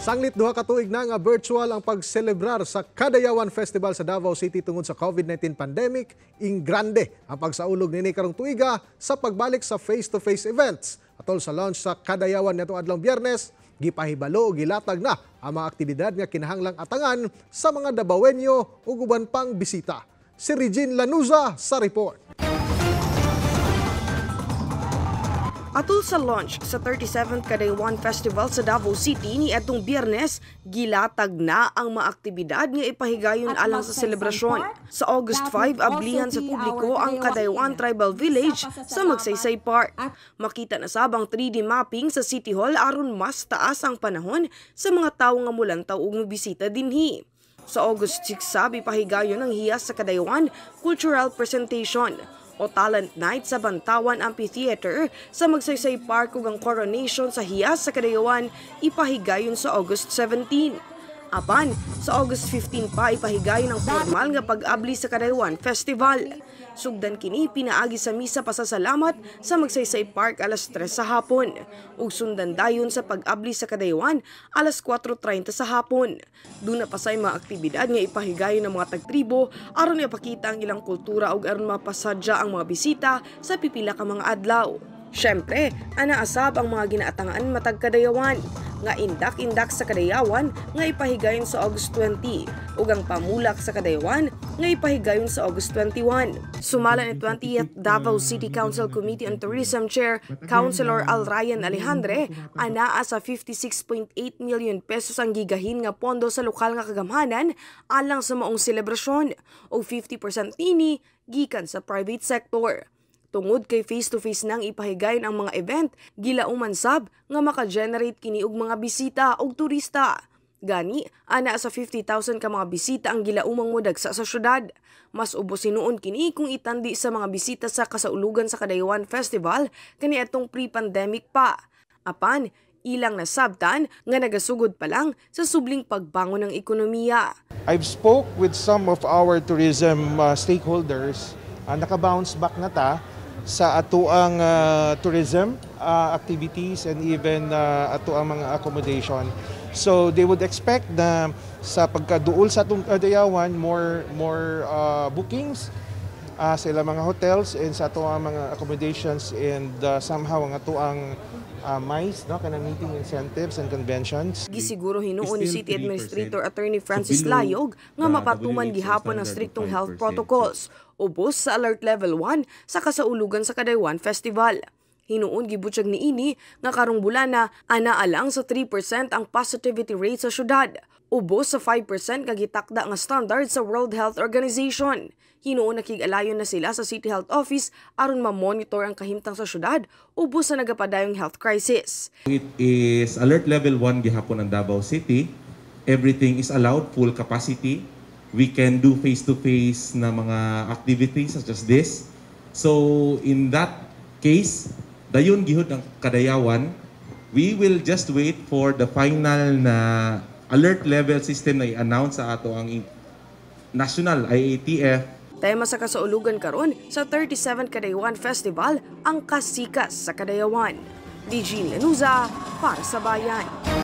Sanglit duha ka tuig na nga virtual ang pagselebrar sa Kadayawan Festival sa Davao City tungod sa COVID-19 pandemic. ing grande ang pagsaulog nini karong tuiga sa pagbalik sa face-to-face -face events. Atol sa launch sa Kadayawan nitong adlong Biyernes, gipahibalo o gilatag na ang mga aktibidad nga kinahanglang atangan sa mga Dabawenyo ug uban pang bisita. Si Regine Lanuza sa report. Atul sa launch sa 37th Kadaywan Festival sa Davao City ni atong biyernes, gilatag na ang mga aktibidad nga ipahigayon alang sa selebrasyon. Sa August 5, ablihan sa publiko ang Kadaywan Tribal Village sa Magsaysay Park. Makita na sabang 3D mapping sa City Hall aron mas taas ang panahon sa mga tawo nga mulantaw og bisita dinhi. Sa August 6 sabi pahigayon ang hiyas sa Kadayawan Cultural Presentation o Talent Night sa Bantawan Amphitheater sa Magsaysay Park ug ang coronation sa Hiyas sa Kadayawan ipahigayon sa August 17. Aban, sa August 15 pa ipahigayon ang formal nga pag-abli sa Kadayawan Festival. Sugdan kini pinaagi sa misa pasasalamat sa Magsaysay Park alas 3 sa hapon ug sundan dayon sa pag-abli sa Kadaywan alas 4:30 sa hapon. Doon na pasay mga aktibidad nga ipahigayon ng mga tagtribo aron ipakita ang ilang kultura ug aron mapasadya ang mga bisita sa pipila ka mga adlaw. Siyempre, anaasab ang mga ginaatangan matag kadayawan nga indak-indak sa Kadayawan nga ipahigayon sa August 20 ug ang pamulak sa Kadayawan nga ipahigayon sa August 21. Sumala ni 20th Davao City Council Committee on Tourism Chair Councilor Al Ryan Alejandre anaa sa 56.8 million pesos ang gigahin nga pondo sa lokal nga kagamhanan alang sa maong selebrasyon o 50% tini gikan sa private sector. Tungod kay face-to-face nang ipahigayon ang mga event, gilauman sab nga maka-generate kini og mga bisita og turista. Gani, ana sa 50,000 ka mga bisita ang gilaumang modagsa sa syudad. Mas ubos sinuon kini kung itandi sa mga bisita sa Kasaulugan sa Kadayawan Festival kani atong pre-pandemic pa. Apan, ilang nasabtan nga nagasugod pa lang sa subling pagbangon ng ekonomiya. I've spoke with some of our tourism uh, stakeholders. Uh, Naka-bounce back na ta sa atuang uh, tourism uh, activities and even uh, atuang mga accommodation. So they would expect na sa pagkaduol sa atong kadayawan, uh, more, more uh, bookings, uh, sa ilang mga hotels and sa ato ang mga accommodations and uh, somehow ang ato ang uh, ah, MICE, no, kanang meeting incentives and conventions. Gisiguro hinuon ni City Administrator Attorney Francis so Layog nga mapatuman gihapon ang strictong health protocols ubos sa alert level 1 sa kasaulugan sa Kadaywan Festival. Hinuon ni ini nga karong bulana ana alang sa 3% ang positivity rate sa syudad Ubos sa 5% kagitakda nga standard sa World Health Organization. Hinuon nakigalayon na sila sa City Health Office aron ma-monitor ang kahimtang sa syudad ubos sa nagapadayong health crisis. It is alert level 1 gihapon ang Davao City. Everything is allowed full capacity. We can do face-to-face -face na mga activities such as this. So in that case, dayon gihud ang kadayawan. We will just wait for the final na alert level system na i-announce sa ato ang national IATF Tema sa kasaulugan karon sa 37 Kadayawan Festival ang Kasikas sa Kadayawan. Di Jean Lenuza para sa Bayan.